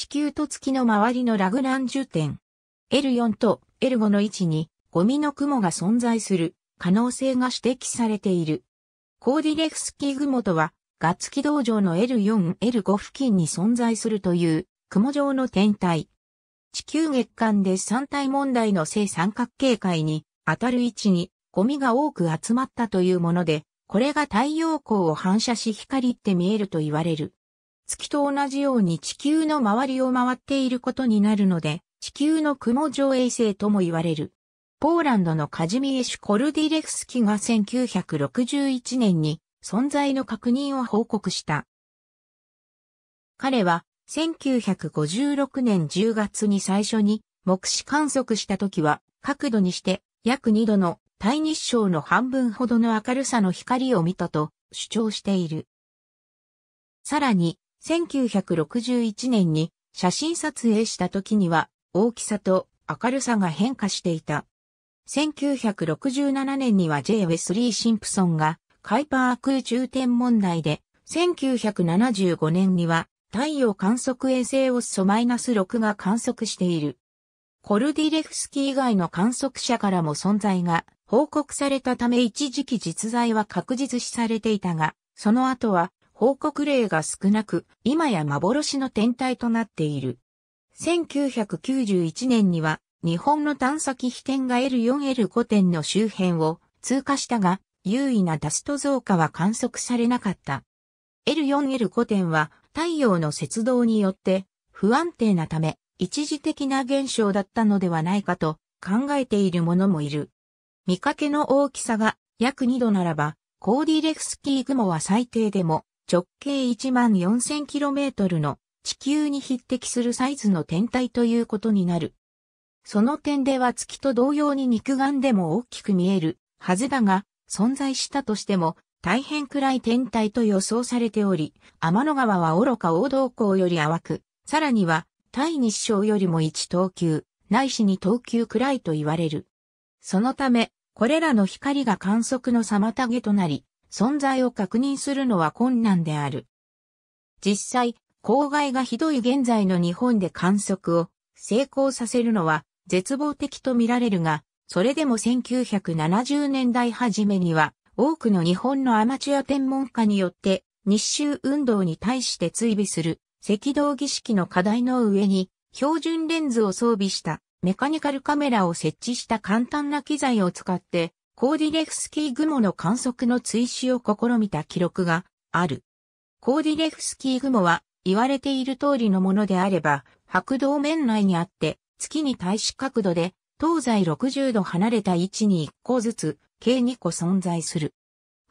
地球と月の周りのラグランジュ点 L4 と L5 の位置にゴミの雲が存在する可能性が指摘されている。コーディレフスキー雲とはガッツキ道場の L4、L5 付近に存在するという雲状の天体。地球月間で三体問題の正三角形界に当たる位置にゴミが多く集まったというもので、これが太陽光を反射し光って見えると言われる。月と同じように地球の周りを回っていることになるので、地球の雲上衛星とも言われる。ポーランドのカジミエシュ・コルディレフスキが1961年に存在の確認を報告した。彼は1956年10月に最初に目視観測した時は角度にして約2度の対日照の半分ほどの明るさの光を見たと主張している。さらに1961年に写真撮影した時には大きさと明るさが変化していた。1967年には J. ウェスリー・シンプソンがカイパー空中点問題で、1975年には太陽観測衛星オッソ -6 が観測している。コルディレフスキー以外の観測者からも存在が報告されたため一時期実在は確実視されていたが、その後は報告例が少なく、今や幻の天体となっている。1991年には、日本の探査機飛天が L4L5 点の周辺を通過したが、優位なダスト増加は観測されなかった。L4L5 点は太陽の節動によって不安定なため一時的な現象だったのではないかと考えている者もいる。見かけの大きさが約2度ならば、コーディレフスキー雲は最低でも直径1万 4000km の地球に匹敵するサイズの天体ということになる。その点では月と同様に肉眼でも大きく見えるはずだが、存在したとしても大変暗い天体と予想されており、天の川は愚か王道港より淡く、さらには対日照よりも1等級、ないし2等級くらいと言われる。そのため、これらの光が観測の妨げとなり、存在を確認するのは困難である。実際、公害がひどい現在の日本で観測を成功させるのは絶望的と見られるが、それでも1970年代初めには多くの日本のアマチュア天文家によって日周運動に対して追尾する赤道儀式の課題の上に標準レンズを装備したメカニカルカメラを設置した簡単な機材を使ってコーディレフスキー雲の観測の追試を試みた記録がある。コーディレフスキー雲は言われている通りのものであれば、白道面内にあって月に対し角度で東西60度離れた位置に1個ずつ計2個存在する。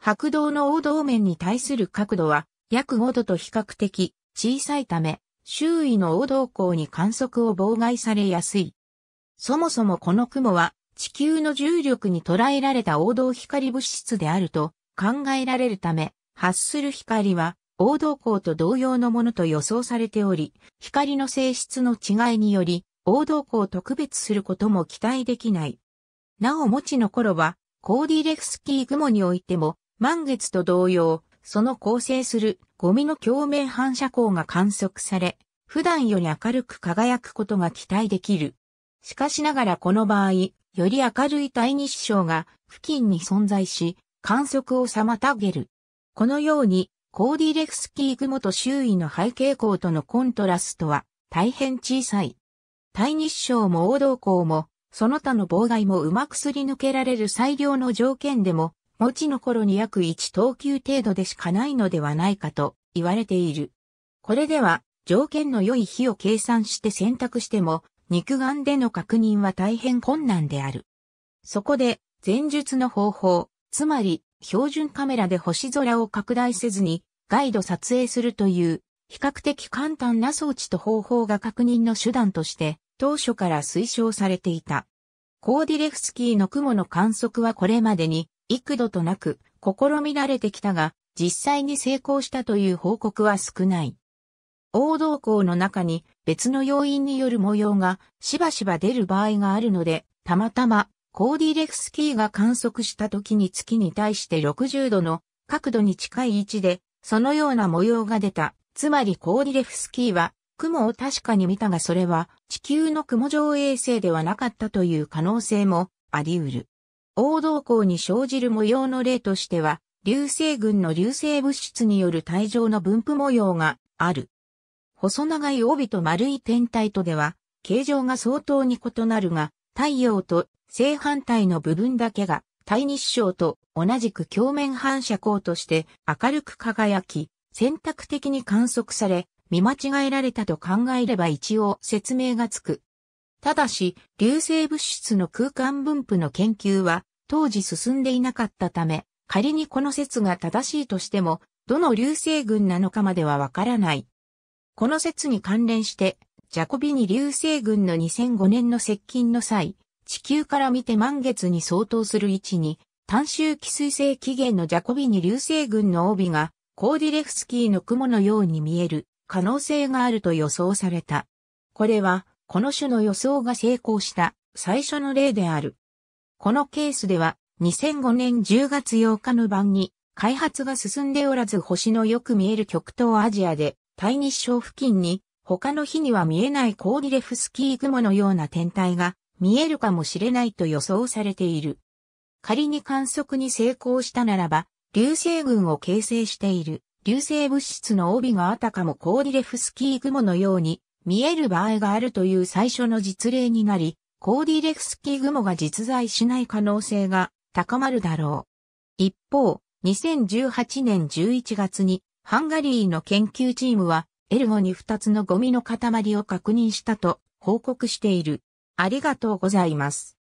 白道の王道面に対する角度は約5度と比較的小さいため、周囲の王道光に観測を妨害されやすい。そもそもこの雲は地球の重力に捉えられた黄道光物質であると考えられるため、発する光は黄道光と同様のものと予想されており、光の性質の違いにより、黄道光を特別することも期待できない。なお持ちの頃は、コーディレフスキー雲においても、満月と同様、その構成するゴミの鏡面反射光が観測され、普段より明るく輝くことが期待できる。しかしながらこの場合、より明るい大日照が付近に存在し、観測を妨げる。このように、コーディレフスキー雲と周囲の背景光とのコントラストは大変小さい。大日照も王道光も、その他の妨害もうまくすり抜けられる最良の条件でも、持ちの頃に約1等級程度でしかないのではないかと言われている。これでは条件の良い日を計算して選択しても肉眼での確認は大変困難である。そこで、前述の方法、つまり、標準カメラで星空を拡大せずに、ガイド撮影するという、比較的簡単な装置と方法が確認の手段として、当初から推奨されていた。コーディレフスキーの雲の観測はこれまでに、幾度となく試みられてきたが、実際に成功したという報告は少ない。王道光の中に別の要因による模様がしばしば出る場合があるので、たまたまコーディレクスキーが観測した時に月に対して60度の角度に近い位置で、そのような模様が出た。つまりコーディレフスキーは雲を確かに見たがそれは地球の雲上衛星ではなかったという可能性もあり得る。王道光に生じる模様の例としては、流星群の流星物質による体状の分布模様がある。細長い帯と丸い天体とでは、形状が相当に異なるが、太陽と正反対の部分だけが、対日照と同じく鏡面反射光として明るく輝き、選択的に観測され、見間違えられたと考えれば一応説明がつく。ただし、流星物質の空間分布の研究は当時進んでいなかったため、仮にこの説が正しいとしても、どの流星群なのかまではわからない。この説に関連して、ジャコビニ流星群の2005年の接近の際、地球から見て満月に相当する位置に、単周期水星起源のジャコビニ流星群の帯が、コーディレフスキーの雲のように見える可能性があると予想された。これは、この種の予想が成功した最初の例である。このケースでは、2005年10月8日の晩に開発が進んでおらず星のよく見える極東アジアで対日照付近に、他の日には見えないコーディレフスキー雲のような天体が見えるかもしれないと予想されている。仮に観測に成功したならば、流星群を形成している流星物質の帯があたかもコーディレフスキー雲のように見える場合があるという最初の実例になり、コーディレフスキー雲が実在しない可能性が高まるだろう。一方、2018年11月にハンガリーの研究チームは、エルゴに2つのゴミの塊を確認したと報告している。ありがとうございます。